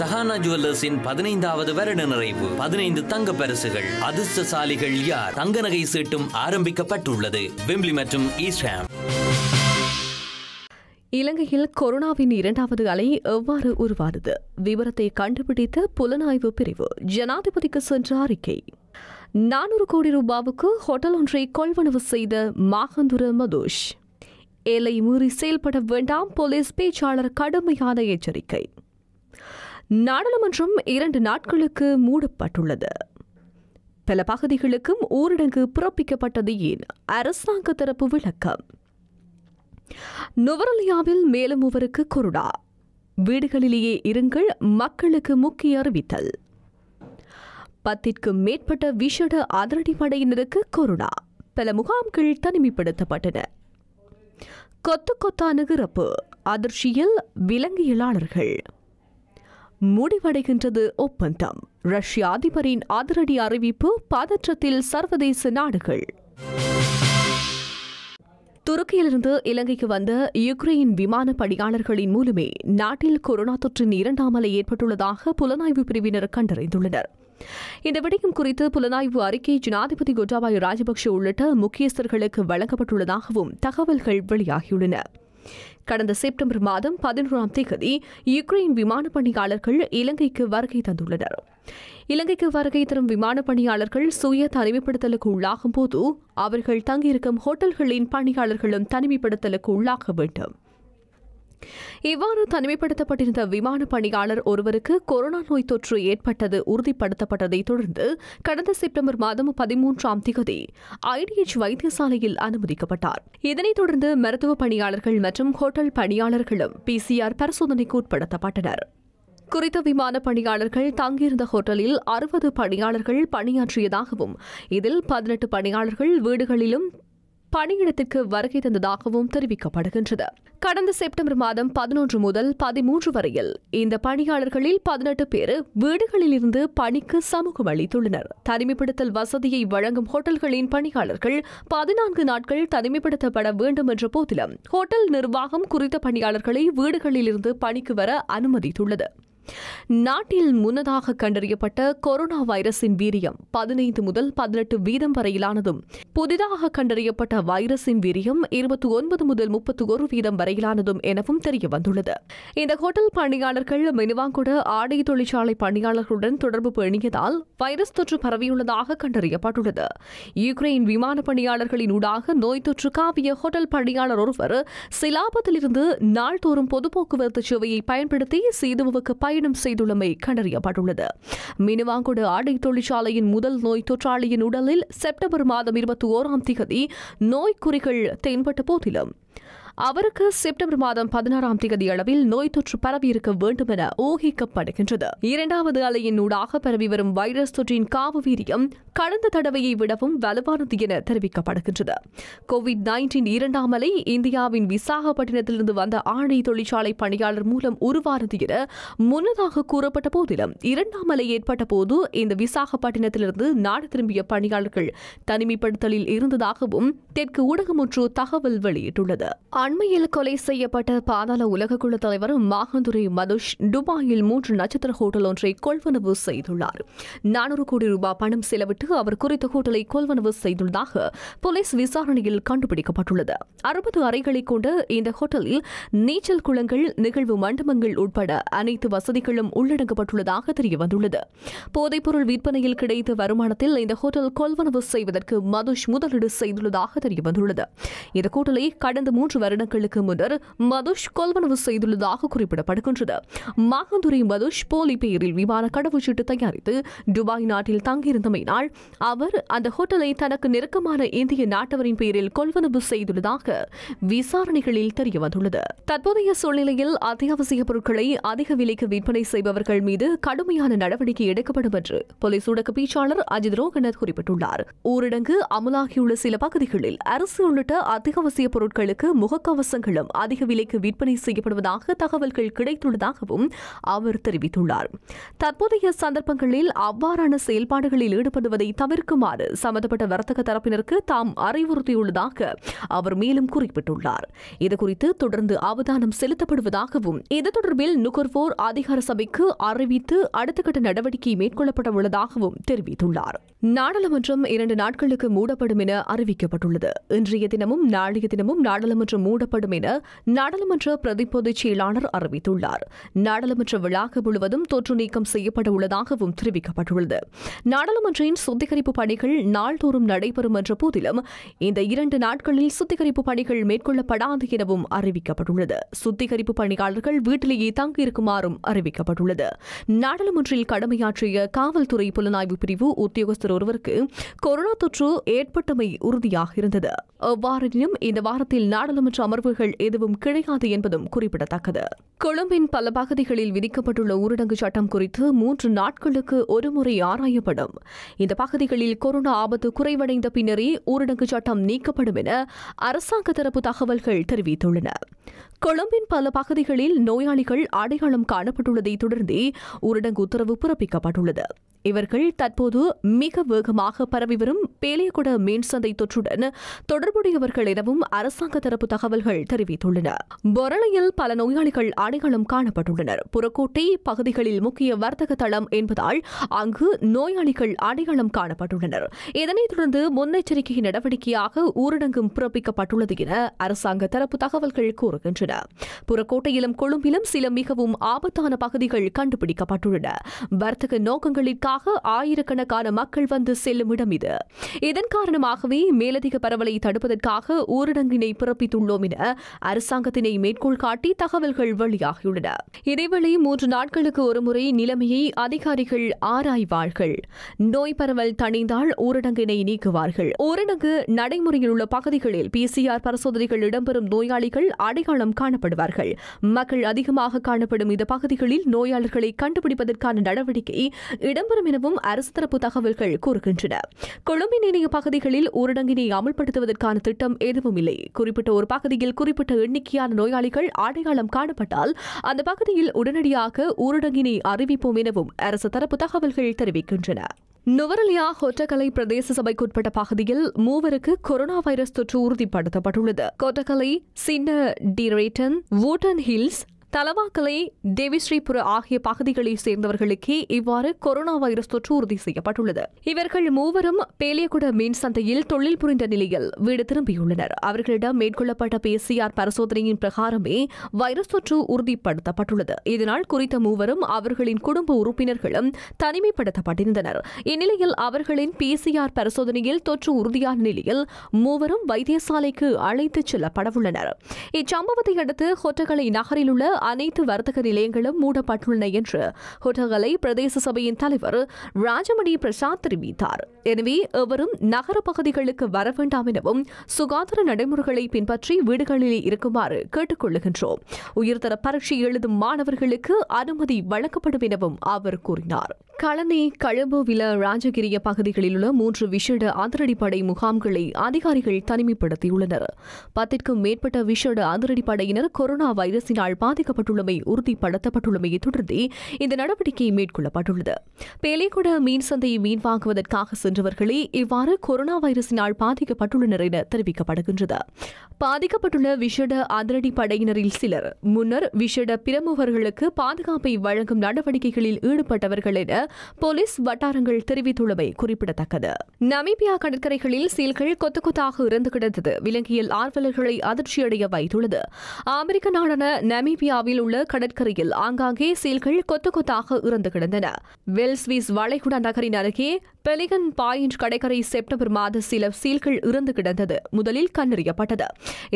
சஹானா ஜுவல்லர்ஸின் பதினைந்தாவது வருட நிறைவு பதினைந்து தங்க பரிசுகள் அதிர்ஷ்டசாலிகள் யார் தங்க நகை சீட்டும் ஆரம்பிக்கப்பட்டுள்ளது விம்பிளி மற்றும் ஈஸ்டாம் இலங்கையில் கொரோனாவின் இரண்டாவது அலை எவ்வாறு உருவானது விவரத்தை கண்டுபிடித்த புலனாய்வு பிரிவு ஜனாதிபதிக்கு சென்ற அறிக்கை நானூறு கோடி ரூபாவுக்கு ஹோட்டல் ஒன்றை கொள்வனவு செய்த மாகந்துர மதோஷ் எல்லை மீறி செயல்பட வேண்டாம் போலீஸ் பேச்சாளர் கடுமையான எச்சரிக்கை நாடாளுமன்றம் இரண்டு நாட்களுக்கு மூடப்பட்டுள்ளது பல பகுதிகளுக்கும் ஊரடங்கு பிறப்பிக்கப்பட்டது ஏன் அரசாங்க தரப்பு விளக்கம் நுவரலியாவில் மேலும் ஒருவருக்கு கொரோனா வீடுகளிலேயே இருங்கள் மக்களுக்கு முக்கிய அறிவித்தல் பத்திற்கும் மேற்பட்ட விஷட அதிரடி படையினருக்கு கொரோனா பல முகாம்கள் தனிமைப்படுத்தப்பட்டன கொத்து கொத்தா நிகரப்பு அதிர்ச்சியில் விலங்கியலாளர்கள் முடிவடைகின்றது ஒப்பந்தம் ரஷ்ய அதிபரின் அதிரடி அறிவிப்பு பதற்றத்தில் சர்வதேச நாடுகள் துருக்கியிலிருந்து இலங்கைக்கு வந்த யுக்ரைன் விமான பணியாளர்களின் மூலமே நாட்டில் கொரோனா தொற்றின் இரண்டாம் அலை ஏற்பட்டுள்ளதாக புலனாய்வு பிரிவினர் கண்டறிந்துள்ளனர் இந்த விடயம் குறித்து புலனாய்வு அறிக்கை ஜனாதிபதி கோட்டாபாய ராஜபக்ஷ உள்ளிட்ட முக்கியஸ்தர்களுக்கு வழங்கப்பட்டுள்ளதாகவும் தகவல்கள் வெளியாகியுள்ளன கடந்த செப்டம்பர் மாதம் பதினோராம் தேதி யுக்ரைன் விமான பணியாளர்கள் இலங்கைக்கு வருகை தந்துள்ளனர் இலங்கைக்கு வருகை தரும் விமான பணியாளர்கள் சுய தனிமைப்படுத்தலுக்கு உள்ளாகும் போது அவர்கள் தங்கியிருக்கும் ஹோட்டல்களின் பணியாளர்களும் தனிமைப்படுத்தலுக்கு உள்ளாக வேண்டும் இவ்வாறு தனிமைப்படுத்தப்பட்டிருந்த விமான பணியாளர் ஒருவருக்கு கொரோனா நோய் தொற்று ஏற்பட்டது உறுதிப்படுத்தப்பட்டதை தொடர்ந்து கடந்த செப்டம்பர் மாதம் பதிமூன்றாம் திகதி ஐடிஎச் வைத்தியசாலையில் அனுமதிக்கப்பட்டார் இதனைத் தொடர்ந்து மருத்துவ பணியாளர்கள் மற்றும் ஹோட்டல் பணியாளர்களும் பிசிஆர் பரிசோதனைக்கு உட்படுத்தப்பட்டனர் குறித்த விமான பணியாளர்கள் தங்கியிருந்த ஹோட்டலில் அறுபது பணியாளர்கள் பணியாற்றியதாகவும் இதில் பதினெட்டு பணியாளர்கள் வீடுகளிலும் பணியிடத்திற்கு வருகை தந்ததாகவும் தெரிவிக்கப்படுகின்றது கடந்த செப்டம்பர் மாதம் பதினொன்று முதல் பதிமூன்று வரையில் இந்த பணியாளர்களில் பதினெட்டு பேர் வீடுகளில் இருந்து பணிக்கு சமூகம் அளித்துள்ளனர் தனிமைப்படுத்தல் வசதியை வழங்கும் ஹோட்டல்களின் பணியாளர்கள் பதினான்கு நாட்கள் தனிமைப்படுத்தப்பட வேண்டும் என்ற போதிலும் ஹோட்டல் நிர்வாகம் குறித்த பணியாளர்களை வீடுகளில் இருந்து பணிக்கு வர அனுமதித்துள்ளது நாட்டில் முன்னதாக கண்டறியப்பட்ட கொரோனா வைரஸின் வீரியம் பதினைந்து முதல் பதினெட்டு வீதம் வரையிலானதும் புதிதாக கண்டறியப்பட்ட வைரஸின் வீரியம் இருபத்தி ஒன்பது முதல் முப்பத்தி ஒரு வீதம் வரையிலானதும் எனவும் தெரியவந்துள்ளது இந்த ஹோட்டல் பணியாளர்கள் மினிவாங்குட ஆடை தொழிற்சாலை பணியாளர்களுடன் தொடர்பு பேணியதால் வைரஸ் தொற்று பரவியுள்ளதாக கண்டறியப்பட்டுள்ளது யுக்ரைன் விமான பணியாளர்களின் ஊடாக நோய் தொற்று காவிய ஹோட்டல் பணியாளர் ஒருவர் சிலாபத்திலிருந்து நாள்தோறும் பொது போக்குவரத்து சேவையை பயன்படுத்தி சீதுவுக்கு பயன் பயணம் செய்துள்ளமை கண்டறியப்பட்டுள்ளது மினுவாங்குடு ஆடை தொழிற்சாலையின் முதல் நோய் தொற்றாளியின் உடலில் செப்டம்பர் மாதம் இருபத்தி ஓராம் திகதி நோய்க்குறிகள் தென்பட்ட போதிலும் அவருக்கு செப்டம்பர் மாதம் பதினாறாம் தேதி அளவில் நோய் தொற்று பரவியிருக்க வேண்டும் என ஊகிக்கப்படுகின்றது இரண்டாவது அலையின் ஊடாக பரவி வரும் வைரஸ் தொற்றின் காவு வீரியம் கடந்த தடவையை விடவும் வலுவானது என தெரிவிக்கப்படுகின்றது கோவிட் நைன்டீன் இரண்டாம் அலை இந்தியாவின் விசாகப்பட்டினத்திலிருந்து வந்த ஆணை தொழிற்சாலை பணியாளர் மூலம் உருவானது என முன்னதாக கூறப்பட்ட போதிலும் இரண்டாம் அலை ஏற்பட்ட போது இந்த விசாகப்பட்டினத்திலிருந்து நாடு திரும்பிய பணியாளர்கள் தனிமைப்படுத்தலில் இருந்ததாகவும் தெற்கு ஊடகம் ஒன்று தகவல் வெளியிட்டுள்ளது அண்மையில் கொலை செய்யப்பட்ட பாதாள உலகக்குழு தலைவர் மாகந்துரை மதுஷ் டுபாயில் மூன்று நட்சத்திர ஹோட்டல் ஒன்றை கொள்வனவு செய்துள்ளார் நானூறு கோடி ரூபாய் பணம் செலவிட்டு அவர் குறித்த ஹோட்டலை கொள்வனவு செய்துள்ளதாக போலீஸ் விசாரணையில் கண்டுபிடிக்கப்பட்டுள்ளது அறுபது அறைகளை கொண்ட இந்த ஹோட்டலில் நீச்சல் குளங்கள் நிகழ்வு மண்டபங்கள் உட்பட அனைத்து வசதிகளும் உள்ளடங்கப்பட்டுள்ளதாக தெரியவந்துள்ளது போதைப்பொருள் விற்பனையில் கிடைத்த வருமானத்தில் இந்த ஹோட்டல் கொள்வனவு செய்வதற்கு மதுஷ் முதலீடு செய்துள்ளதாக தெரியவந்துள்ளது இந்த ஹோட்டலை கடந்த மூன்று வருடங்களுக்கு முன்னர் மதுஷ் கொள்வனவு செய்துள்ளதாக குறிப்பிடப்படுகின்றது மாகந்துரை மதுஷ் போலி பெயரில் விமான கடவுச்சீட்டு தயாரித்து துபாய் நாட்டில் தங்கியிருந்தமையினால் அவர் அந்த ஹோட்டலை தனக்கு நெருக்கமான இந்திய நாட்டவரின் பெயரில் கொள்வனவு செய்துள்ளதாக விசாரணைகளில் தெரியவந்துள்ளது தற்போதைய சூழ்நிலையில் அத்தியாவசிய பொருட்களை அதிக விலைக்கு விற்பனை செய்பவர்கள் மீது கடுமையான நடவடிக்கை எடுக்கப்படும் என்று போலீஸ் ஊடக பேச்சாளர் அஜித் ரோகனர் குறிப்பிட்டுள்ளார் ஊரடங்கு அமலாகியுள்ள சில பகுதிகளில் அரசு உள்ளிட்ட அத்தியாவசிய பொருட்களுக்கு முக முகக்கவசங்களும் அதிக விலைக்கு விற்பனை செய்யப்படுவதாக தகவல்கள் கிடைத்துள்ளதாகவும் அவர் தெரிவித்துள்ளார் தற்போதைய சந்தர்ப்பங்களில் அவ்வாறான செயல்பாடுகளில் ஈடுபடுவதை தவிர்க்குமாறு சம்பந்தப்பட்ட வர்த்தக தரப்பினருக்கு தாம் அறிவுறுத்தியுள்ளதாக அவர் மேலும் குறிப்பிட்டுள்ளார் இதுகுறித்து தொடர்ந்து அவதானம் செலுத்தப்படுவதாகவும் இது தொடர்பில் நுகர்வோர் அதிகார சபைக்கு அறிவித்து அடுத்த கட்ட நடவடிக்கை மேற்கொள்ளப்பட உள்ளதாகவும் தெரிவித்துள்ளார் நாடாளுமன்றம் இரண்டு நாட்களுக்கு மூடப்படும் என அறிவிக்கப்பட்டுள்ளது இன்றைய தினமும் நாளைய தினமும் நாடாளுமன்றம் மூடப்படும் என நாடாளுமன்ற பிரதி பொதுச் செயலாளர் அறிவித்துள்ளார் நாடாளுமன்ற வளாகம் முழுவதும் தொற்று நீக்கம் செய்யப்பட உள்ளதாகவும் தெரிவிக்கப்பட்டுள்ளது நாடாளுமன்றின் சுத்திகரிப்பு பணிகள் நாள்தோறும் நடைபெறும் என்ற போதிலும் இந்த இரண்டு நாட்களில் சுத்திகரிப்பு பணிகள் மேற்கொள்ளப்படாது எனவும் அறிவிக்கப்பட்டுள்ளது சுத்திகரிப்பு பணியாளர்கள் வீட்டிலேயே தங்கியிருக்குமாறும் அறிவிக்கப்பட்டுள்ளது நாடாளுமன்றில் கடமையாற்றிய காவல்துறை புலனாய்வு பிரிவு உத்தியோகஸ்தர் ஒருவருக்கு கொரோனா தொற்று ஏற்பட்டமை உறுதியாக இருந்தது அவ்வாறெனினும் இந்த வாரத்தில் நாடாளுமன்ற போன்ற அமர்வுகள் எதுவும் கிடையாது என்பதும் குறிப்பிடத்தக்கது கொழும்பின் பல பகுதிகளில் விதிக்கப்பட்டுள்ள ஊரடங்கு சட்டம் குறித்து மூன்று நாட்களுக்கு ஒருமுறை ஆராயப்படும் இந்த பகுதிகளில் கொரோனா ஆபத்து குறைவடைந்த பின்னரே ஊரடங்கு சட்டம் நீக்கப்படும் என அரசாங்க தரப்பு தகவல்கள் தெரிவித்துள்ளன கொழும்பின் பல பகுதிகளில் நோயாளிகள் அடையாளம் காணப்பட்டுள்ளதை தொடர்ந்தே ஊரடங்கு உத்தரவு பிறப்பிக்கப்பட்டுள்ளது இவர்கள் தற்போது மிக வேகமாக பரவிவரும் பேலியகுட மீன்சந்தை தொற்றுடன் தொடர்புடையவர்கள் எனவும் அரசாங்க தரப்பு தகவல்கள் தெரிவித்துள்ளன பொரளையில் பல நோயாளிகள் அடையாளம் காணப்பட்டுள்ளனர் புறக்கோட்டை பகுதிகளில் முக்கிய வர்த்தக தளம் என்பதால் அங்கு நோயாளிகள் அடையாளம் காணப்பட்டுள்ளனர் இதனைத் தொடர்ந்து முன்னெச்சரிக்கை நடவடிக்கையாக ஊரடங்கும் பிறப்பிக்கப்பட்டுள்ளது என அரசாங்க தரப்பு தகவல்கள் கூறுகின்றன கண்டுபிடிக்கப்பட்டுள்ளன புறக்கோட்டையிலும் கொழும்பிலும் சில மிகவும் ஆபத்தான பகுதிகள் கண்டுபிடிக்கப்பட்டுள்ளன வர்த்தக நோக்கங்களிற்காக ஆயிரக்கணக்கான மக்கள் வந்து செல்லும் இடம் இது இதன் காரணமாகவே மேலதிக பரவலை தடுப்பதற்காக ஊரடங்கினை பிறப்பித்துள்ளோம் என அரசாங்கத்தினை மேற்கோள் காட்டி தகவல்கள் வெளியாகியுள்ளன இதேவேளை மூன்று நாட்களுக்கு ஒருமுறை நிலைமையை அதிகாரிகள் ஆராய்வார்கள் நோய் பரவல் தணிந்தால் ஊரடங்கினை நீக்குவார்கள் ஊரடங்கு நடைமுறையில் உள்ள பகுதிகளில் பிசிஆர் பரிசோதனைகள் இடம்பெறும் நோயாளிகள் அடையாளம் காணப்படுவார்கள் மக்கள் அதிகமாக காணப்படும் இந்த பகுதிகளில் நோயாளர்களை கண்டுபிடிப்பதற்கான நடவடிக்கை இடம்பெறும் எனவும் அரசு தரப்பு தகவல்கள் கூறுகின்றன கொழும்பின் இணைய பகுதிகளில் ஊரடங்கினை அமல்படுத்துவதற்கான திட்டம் எதுவும் இல்லை குறிப்பிட்ட ஒரு பகுதியில் குறிப்பிட்ட எண்ணிக்கையான நோயாளிகள் அடையாளம் காணப்பட்டால் அந்த பகுதியில் உடனடியாக ஊரடங்கினை அறிவிப்போம் எனவும் அரசு தரப்பு தகவல்கள் தெரிவிக்கின்றன நுவரலியா கொட்டக்கலை பிரதேச சபைக்குட்பட்ட பகுதியில் மூவருக்கு கொரோனா வைரஸ் தொற்று உறுதிப்படுத்தப்பட்டுள்ளது கொட்டக்கலை சின்ன Drayton Wootton Hills Talawakelle Devisripura ஆகிய பகுதிகளை சேர்ந்தவர்களுக்கே இவ்வாறு கொரோனா வைரஸ் தொற்று உறுதி செய்யப்பட்டுள்ளது இவர்கள் மூவரும் பேலியகுட மீன் சந்தையில் தொழில் புரிந்த நிலையில் வீடு திரும்பியுள்ளனர் அவர்களிடம் மேற்கொள்ளப்பட்ட பிசிஆர் பரிசோதனையின் பிரகாரமே வைரஸ் தொற்று உறுதிப்படுத்தப்பட்டுள்ளது இதனால் குறித்த மூவரும் அவர்களின் குடும்ப உறுப்பினர்களும் தனிமைப்படுத்தப்பட்டிருந்தனர் இந்நிலையில் அவர்களின் பிசிஆர் பரிசோதனையில் தொற்று உறுதியான நிலையில் மூவரும் வைத்தியசாலைக்கு அழைத்துச் செல்லப்படவுள்ளனர் இச்சம்பவத்தை அடுத்து ஹொட்டகலை நகரில் உள்ள அனைத்து வர்த்தக நிலையங்களும் மூடப்பட்டுள்ளன என்று ஹோட்டல்களை பிரதேச சபையின் தலைவர் ராஜமணி பிரசாத் தெரிவித்தார் எனவே எவரும் நகர பகுதிகளுக்கு வர வேண்டாம் எனவும் சுகாதார நடைமுறைகளை பின்பற்றி வீடுகளில் இருக்குமாறு கேட்டுக்கொள்ளுகின்றோம் உயர்தர பரீட்சை எழுதும் மாணவர்களுக்கு அனுமதி வழங்கப்படும் எனவும் அவர் கூறினார் களனி வில ராஜகிரிய பகுதிகளில் உள்ள மூன்று விஷேட அதிரடிப்படை முகாம்களை அதிகாரிகள் தனிமைப்படுத்தியுள்ளனர் பத்திற்கும் மேற்பட்ட விஷேட அதிரடிப்படையினர் கொரோனா வைரசினால் பாதிக்க தெரிவிக்கப்பட்டுள்ளமை உறுதிப்படுத்தப்பட்டுள்ளமையை தொடர்ந்து இந்த நடவடிக்கை மேற்கொள்ளப்பட்டுள்ளது பேலிகுடா மீன் சந்தையை மீன் வாங்குவதற்காக சென்றவர்களே இவ்வாறு கொரோனா வைரசினால் பாதிக்கப்பட்டுள்ளனர் என தெரிவிக்கப்படுகின்றது பாதிக்கப்பட்டுள்ள விஷட அதிரடி படையினரில் சிலர் முன்னர் விஷட பிரமுகர்களுக்கு பாதுகாப்பை வழங்கும் நடவடிக்கைகளில் ஈடுபட்டவர்கள் என போலீஸ் வட்டாரங்கள் தெரிவித்துள்ளமை குறிப்பிடத்தக்கது நமீபியா கடற்கரைகளில் சீல்கள் கொத்து கொத்தாக இறந்து கிடந்தது விலங்கியல் ஆர்வலர்களை அதிர்ச்சியடைய வைத்துள்ளது அமெரிக்க நாடான நமீபியா ஆஸ்திரேலியாவில் உள்ள கடற்கரையில் ஆங்காங்கே சீல்கள் கொத்து கொத்தாக இறந்து கிடந்தன வெல்ஸ்வீஸ் வளைகுடா நகரின் அருகே பெலிகன் பாயிண்ட் கடற்கரை செப்டம்பர் மாத சில சீல்கள் இறந்து கிடந்தது முதலில் கண்டறியப்பட்டது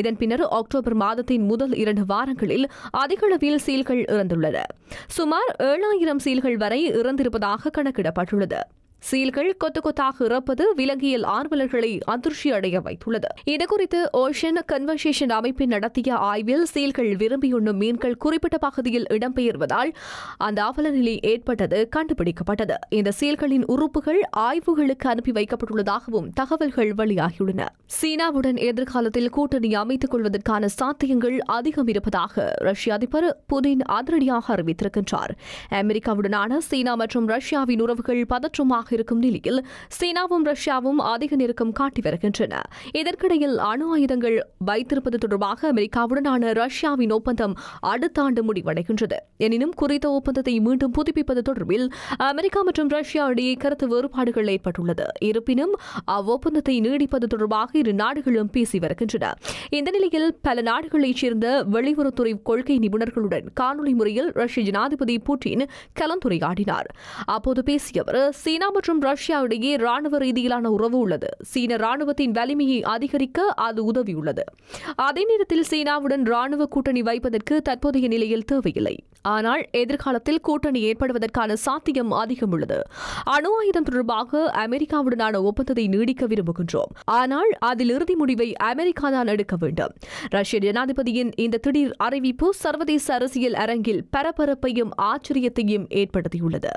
இதன் பின்னர் அக்டோபர் மாதத்தின் முதல் இரண்டு வாரங்களில் அதிகளவில் சீல்கள் இறந்துள்ளன சுமார் ஏழாயிரம் சீல்கள் வரை இறந்திருப்பதாக கணக்கிடப்பட்டுள்ளது சீல்கள் கொத்து கொத்தாக இறப்பது விலங்கியல் ஆர்வலர்களை அதிர்ச்சி அடைய வைத்துள்ளது இதுகுறித்து ஓஷன் கன்வர்சேஷன் அமைப்பு நடத்திய ஆய்வில் சீல்கள் விரும்பியுண்ணும் மீன்கள் குறிப்பிட்ட பகுதியில் இடம்பெயர்வதால் அந்த அவல நிலை ஏற்பட்டது கண்டுபிடிக்கப்பட்டது இந்த சீல்களின் உறுப்புகள் ஆய்வுகளுக்கு அனுப்பி வைக்கப்பட்டுள்ளதாகவும் தகவல்கள் வெளியாகியுள்ளன சீனாவுடன் எதிர்காலத்தில் கூட்டணி அமைத்துக் கொள்வதற்கான சாத்தியங்கள் அதிகம் இருப்பதாக ரஷ்ய அதிபர் புதின் அதிரடியாக அறிவித்திருக்கின்றார் அமெரிக்காவுடனான சீனா மற்றும் ரஷ்யாவின் உறவுகள் பதற்றமாக இருக்கும் நிலையில் சீனாவும் ரஷ்யாவும் அதிக நெருக்கம் காட்டி வருகின்றன இதற்கிடையில் அணு ஆயுதங்கள் வைத்திருப்பது தொடர்பாக அமெரிக்காவுடனான ரஷ்யாவின் ஒப்பந்தம் அடுத்த ஆண்டு முடிவடைகின்றது எனினும் குறித்த ஒப்பந்தத்தை மீண்டும் புதுப்பிப்பது தொடர்பில் அமெரிக்கா மற்றும் ரஷ்யா இடையே கருத்து வேறுபாடுகள் ஏற்பட்டுள்ளது இருப்பினும் அவ்வொப்பந்தத்தை நீடிப்பது தொடர்பாக இரு நாடுகளும் பேசி வருகின்றன இந்த நிலையில் பல நாடுகளைச் சேர்ந்த வெளியுறவுத்துறை கொள்கை நிபுணர்களுடன் காணொலி முறையில் ரஷ்ய ஜனாதிபதி புட்டின் கலந்துரையாடினார் அப்போது பேசிய அவர் சீனா மற்றும் ரஷ்யா இடையே ராணுவ ரீதியிலான உறவு உள்ளது சீன ராணுவத்தின் வலிமையை அதிகரிக்க அது உதவியுள்ளது அதே நேரத்தில் சீனாவுடன் ராணுவ கூட்டணி வைப்பதற்கு தற்போதைய நிலையில் தேவையில்லை ஆனால் எதிர்காலத்தில் கூட்டணி ஏற்படுவதற்கான சாத்தியம் அதிகம் உள்ளது அணு ஆயுதம் தொடர்பாக அமெரிக்காவுடனான ஒப்பந்தத்தை நீடிக்க விரும்புகின்றோம் ஆனால் அதில் இறுதி முடிவை அமெரிக்கா தான் எடுக்க வேண்டும் ரஷ்ய ஜனாதிபதியின் இந்த திடீர் அறிவிப்பு சர்வதேச அரசியல் அரங்கில் பரபரப்பையும் ஆச்சரியத்தையும் ஏற்படுத்தியுள்ளது